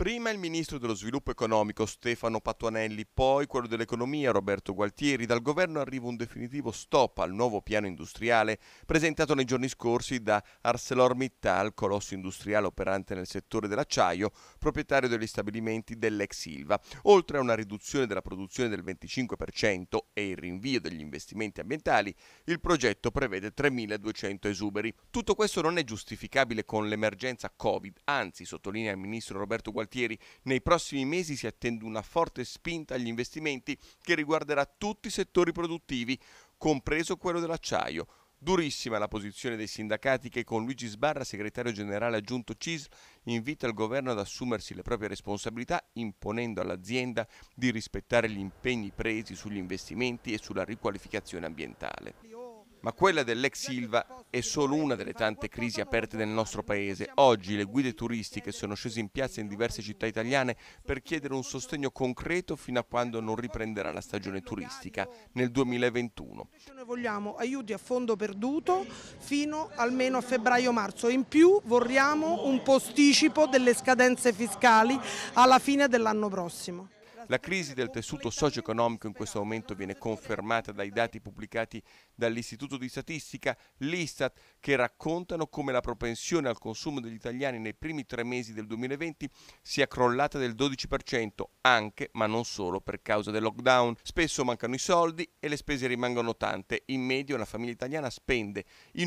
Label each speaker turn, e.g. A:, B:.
A: Prima il ministro dello sviluppo economico Stefano Patuanelli, poi quello dell'economia Roberto Gualtieri. Dal governo arriva un definitivo stop al nuovo piano industriale presentato nei giorni scorsi da ArcelorMittal, colosso industriale operante nel settore dell'acciaio, proprietario degli stabilimenti dell'ex Silva. Oltre a una riduzione della produzione del 25% e il rinvio degli investimenti ambientali, il progetto prevede 3.200 esuberi. Tutto questo non è giustificabile con l'emergenza Covid, anzi, sottolinea il ministro Roberto Gualtieri quartieri. Nei prossimi mesi si attende una forte spinta agli investimenti che riguarderà tutti i settori produttivi, compreso quello dell'acciaio. Durissima la posizione dei sindacati che con Luigi Sbarra, segretario generale aggiunto CISL, invita il governo ad assumersi le proprie responsabilità imponendo all'azienda di rispettare gli impegni presi sugli investimenti e sulla riqualificazione ambientale. Ma quella dell'ex Silva è solo una delle tante crisi aperte nel nostro paese. Oggi le guide turistiche sono scese in piazza in diverse città italiane per chiedere un sostegno concreto fino a quando non riprenderà la stagione turistica nel 2021.
B: Noi vogliamo aiuti a fondo per perduto fino almeno a febbraio-marzo. In più vorremmo un posticipo delle scadenze fiscali alla fine dell'anno prossimo.
A: La crisi del tessuto socio-economico in questo momento viene confermata dai dati pubblicati dall'Istituto di Statistica, l'Istat, che raccontano come la propensione al consumo degli italiani nei primi tre mesi del 2020 sia crollata del 12%, anche ma non solo per causa del lockdown. Spesso mancano i soldi e le spese rimangono tante. In media una famiglia italiana spende in